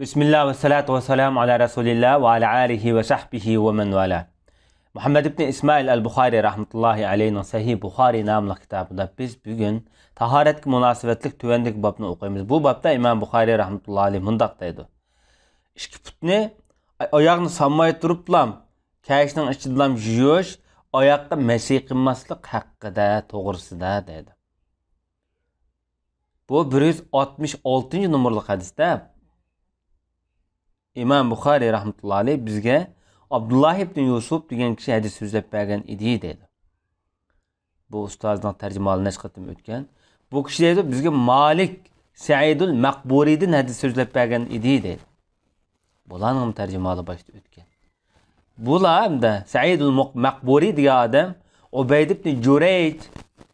Bismillah ve salatu ve selamu ala Resulillah ve ala alihi ve sahbihi ve men vela. Muhammed İbni İsmail el-Bukhari rahmetullahi aleyhinin Sahih Bukhari namlı kitabında biz bugün taharet münasebetlik tüvendik babını okuyumuz. Bu babda İmam Bukhari rahmetullahi aleyh mındaqdaydı. İşki putni ayağını sanmayı durup lam, kayışının içidilam yiyoş, ayakta mesih kılmaslık hakkı da doğrusu da dedi. Bu 166 numaralı hadiste imom buxoriy rahmatullohi bizge Abdullah ibn yusuf degan kişi hadis so'zlab bergan edi dedi. bu ustazdan tarjimoni necha qatim o'tgan bu kishi deydi bizge Malik Seyyidul Mekburi'din hadis so'zlab bergan edi dedi. bularni ham tarjimoni boshida o'tgan bular hamda saidul maqburiy degan odam ubayd ibn jurayj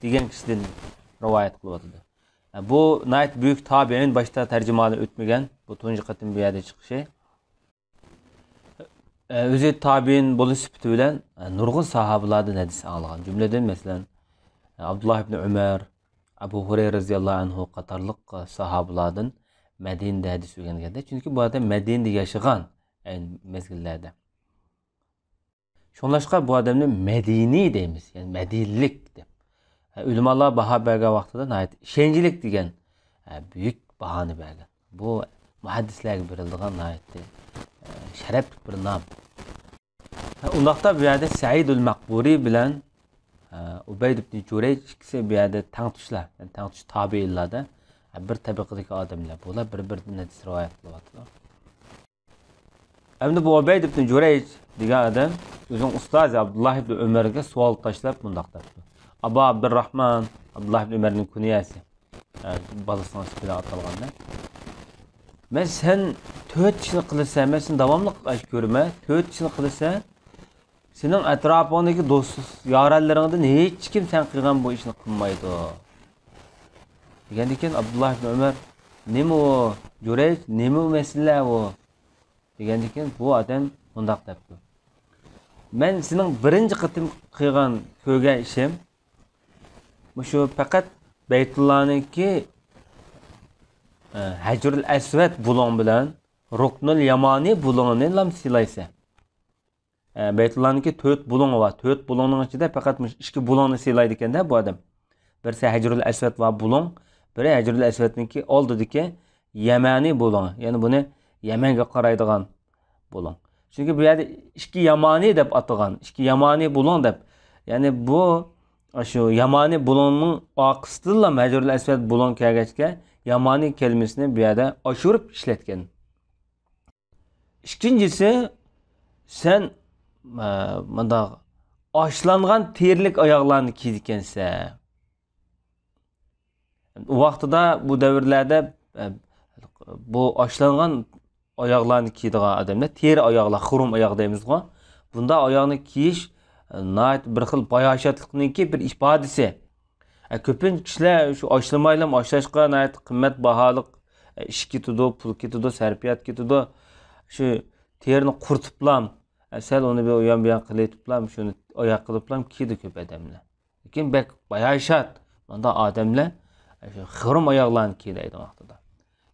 degan kishidan rivoyat qilyotdi bu nayt buyuk tabiin boshda tarjimoni o'tmagan bu tunji qatim bu yerda chiqishi өзü tabiin bolu sübütü bilen e, nurgun sahabalardan hadis algan. Cümleden mesela Abdullah ibn Ömer, Abu Hureyre radıyallahu anhu qatarlıq e, sahabalardan Mədinədə hədis öyrəngəndə. Çünki bu adam Mədinədə yaşayan yəni məzgillərdə. Şonlaşqa bu adamı Mədini deyimiz, yəni Mədinlik deyib. E, Ülmalar baha bərgə vaxtında nəhayət şencilik deyilən yəni, böyük bahanı bərgə. Bu mühəddislərə verildiyi nəhayətdir. sharaflik bir nom undaqda bu yerda saidul maqburiy bilan e, ubayd ibn jurayj ikkisi bu yerda tangtushlar yani tangtush tabeinlarda e, bir tabaqadagi odamlar bular bir biridan rivoyat qilyaptilar endi bu ubayd ibn jurayj degan odam o'zini ustozi abdulloh ibn umarga savol tashlab mundoq debdi abu abdurahmon abdulloh ibn umarning kunyasi e, bolasini bilan atalganda man sen to'rt yil qilsa men seni davomli ko'raman to'rt yil qilsa sening atrofingdagi do'st yoralaringdan hech kim sen qilgan bu ishni qilmaydi degan ekan abdulloh ibn umar nima u jo'rayj nima masala u degan ekan bu odam mundoq debdi man sening birinchi qitim qilgan ko'rgan ishim shu faqat baytullohniki e, hajrul asvad bulon bilan ruknul yamani bulongni lam silaysa e, baytullohniki to'rt bulong bor to'rt bulongning ichida faqat ikki bulongni silaydi ekanda bu odam birisi hajrul asvat va bulong biri hajrul asvatniki oldidiki yamani bulong ya'ni buni yamanga qaraydigan bulong chunki bu yerda ikki yamani deb atagan ikki yamani bulong deb ya'ni bu shu yamani bulongning oqisida ham hajrul asvat bulong kelgachga yamani kelmisini bu yerda oshirib ishlatgan ikkinchisi sen e, mundaq oshlangan terlik oyoqlarni kiydikansan vaqtida bu davrlarda e, bu oshlangan oyoqlarni kiydigan odamlar teri oyoqlar xurum oyoq deymiz deymizku bunda oyoqni kiyish e, bir xil bayoshatlikniki bir ifodasi ko'pincha kishilar shu oshlamay ham oshlashga qimmat baholiq ish ketidi pul ketidi sarfiyat ketidi shu terini qurtiblam e, sal bir bu uyon bu yoq qilyotiblam shuni oyoq qiliblam kiydi ko'p odamlar lekin bak bayashat bunday odamlar shu xirm oyoqlarni kiydi aytgan vaqtida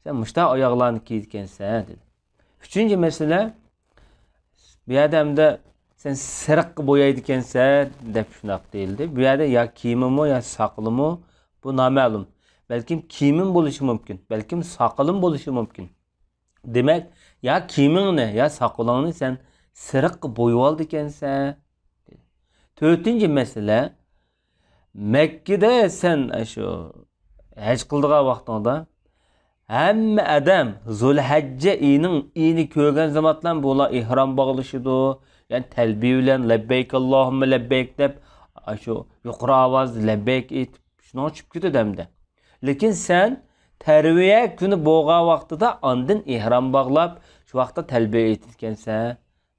sen mushta oyoqlarni kiyayotgansan dedi uchinchi masala bir adamda sen siriq şunak deb shunaqa deyildi ya yerda yo ya yo soqilimi bu noma'lum Belki kiyimim buluşu mümkün, belki soqilim buluşu mümkün. Demek demak yo ne ya soqolingni sen siriq boyu aldıken sen. ekansan to'rtinchi Mekke'de sen san shu haj qildigan vaqtingda hamma odam zulhajja iyning iyni ko'rgan zamatlar bular ihram bog'lashidi ya'ni talbiya bilan labbayk allohimma labbayk deb shu yuqori ovoz labbayk aytib shuni ochib ketadi hamda lekin sen tərviyə günü boğa vaxtıda andın ihram bağlab şu vaxtda təlbiyə etdikənsə,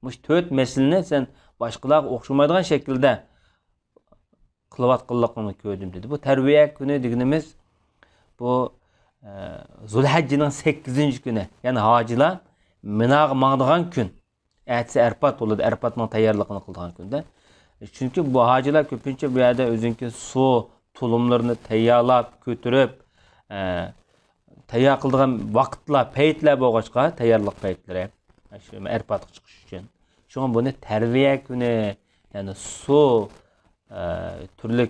məş 4 məsələni sən başqalar oxşamaydığın şəkildə qılavatqınlıqını gördüm dedi. Bu tərviyə günü dediğimiz, bu e, Zulhəccinin 8 günü, yani hacılar Minaq mağdığan gün. Ətsi Ərpat olur, Ərpatın tayarlığını qıldığan gündə. çünkü bu hacılar köpüncə bu yerdə özünki su, tulumlarını tayarlab, götürüb, e, tayyor qildigan vaqtlar paytlar bo'lg'achqa tayyorlik paytlari arpatga chiqish uchun shunga buni tarbiya kuni ya'ni suv e, turli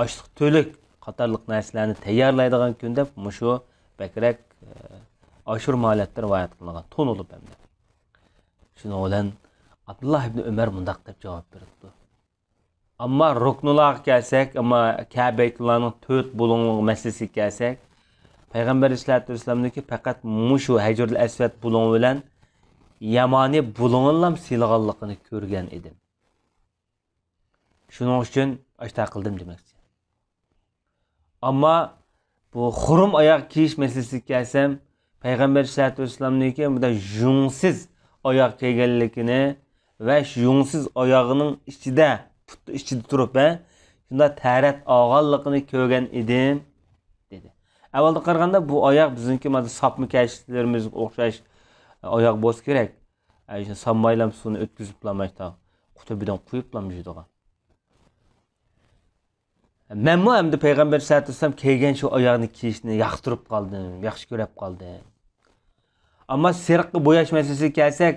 ochliq to'lik qatorliq narsalarni tayyorlaydigan kun deb mushu bakrak ashur e, holatda rivoyat qilingan to'nilib hamda shuning bilan abdulloh ibn umar mundoq deb javob beribdi Amma ruknular kelsek, ama Kabe'nin dört bulunluğu meselesi kelsek, Peygamber İslam'da ki, faqat muşu Hecrül Esved bulun bilen Yamani bulununlam silahallığını görgen edim. Şunun için açta kıldım demek. Ama bu xurum ayak kiyiş meselesi kelsem, Peygamber İslam'da ki, bu da yungsiz ayak kiygenlikini ve yungsiz ayağının içi de putni ichida turib shunda tarat olganligini ko'rgan edim dedi avvalda qaraganda bu oyoq bizniki mana sopmikashlarimiz o'xshash e, oyoq bo'lsa kerak sommaylam suvni o'tkaziblamashda qutubidan quyiblamishdigan manmu hamda payg'ambar sallallohu alayhi vasallam kelgan shu oyoqni kiyishni yoqtirib qoldim yaxshi ko'rib qoldim ammo seriqni bo'yash masalasiga kelsak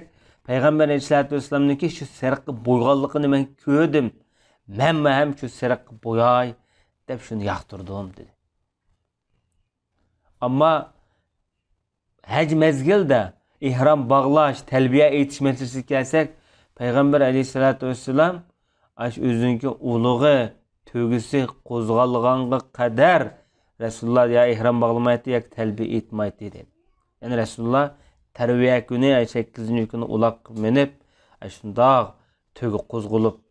payg'ambar alayhisalotu vassalamniki shu seriqni bo'yg'anligini man ko'rdim Məmmə həmçü sərək boyay, dəb şunu yaxdırdım, dedi. Amma həc məzgildə ihram bağlaş, təlbiyə yetişməsiz gəlsək, Peyğəmbər əleyhissalatu vesselam aş özünki uluğu, tögüsü qozğalğanğa qədər Resulullah ya ihram bağlamaydı, ya təlbiyə etmaydı, dedi. Yəni Resulullah tərbiyə günü 8-ci yəni günü ulaq minib, şundaq tögü qozğulub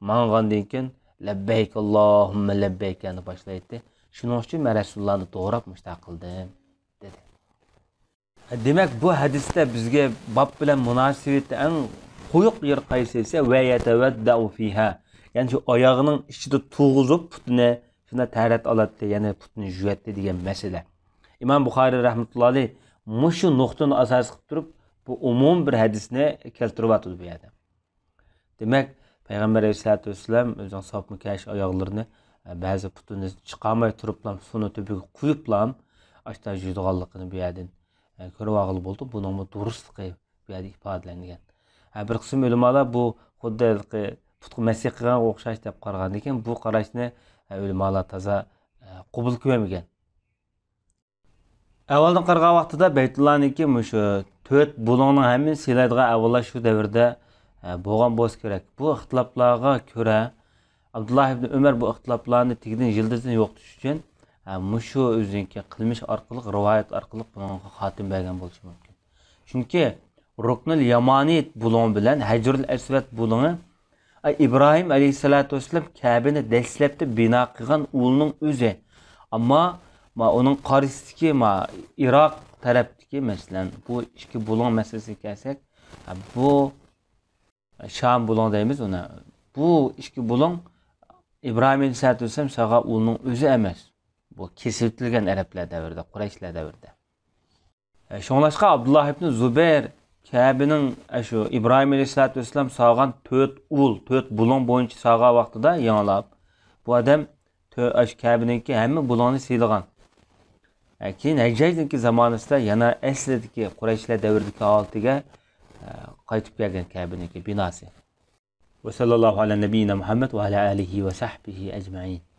mang'andan keyin labbayk allohumma labbaykani boshlaydi shuning uchun man rasulullohni to'g'rab mushta qildim dedi demak bu hadisda bizga bob bilan munosibati eng quyuq yer qaysi esa fiha ya'ni shu oyog'ining ichida tug'izib putni shunda tarat oladi ya'ni putni yuvadi degan masala imom buxoriy rahmatullohi mushu nuqtani asos qilib turib bu umum bir hadisni o'tadi bu yerda demak payg'ambar alayhisalotu vassalam o'zini sopmukash oyoqlarini e, ba'zi putini chiqolmay turiblam suvni tubiga quyiblam ashta yudg'anligini bu yerdan e, ko'rib olg'ili bo'ldi buni durustliqi bu yerda ifodalangan bir qism ulamolar bu xuddi e, putga masih qilganga o'xshash deb qaragan ekan bu qarashni ulamolar toza qubul qilmagan avvaldan qaragan vaqtida baytullaniki shu to'rt bulongni hamma silaydigan avvallar shu davrda bo'lgan bo'lsa kerak bu ixtiloflarga ko'ra abdulloh ibn umar bu ixtiloflarni tigidin yildizdan yo'qotish uchun mushu o'ziniki qilmish orqali rivoyat orqali bunga xotim bergan bo'lishi mumkin chunki ruknul yamoniy bulon bilan hajrul asvat buloni ibrohim alayhissalotu vassalam kabini dastlabda bino qilgan ulning o'zi ammo uning qorisidagi iroq tarafdagi masalan bu ichki bulon masalasiga kelsak bu Şam bulon deyimiz ona. Bu ikki bulon İbrahim Aleyhisselatü Vesselam sağa ulunun özü emas. Bu kesiltilgan arablar davrida, Qurayshlar davrida. E, Şoңlashqa Abdullah ibn Zubayr Kəbinin shu e, İbrahim Aleyhisselatü Vesselam sağğan 4 ul, 4 bulon boyunca sağa vaqtida yanılab. Bu adam e, Kəbininki həmmə bulonu silğan. Keyin Həccajdinki zamanında yana əslidiki Qurayshlar davridagi holatiga قيت بيغن كابنك بناسي وصلى الله على نبينا محمد وعلى آله وصحبه أجمعين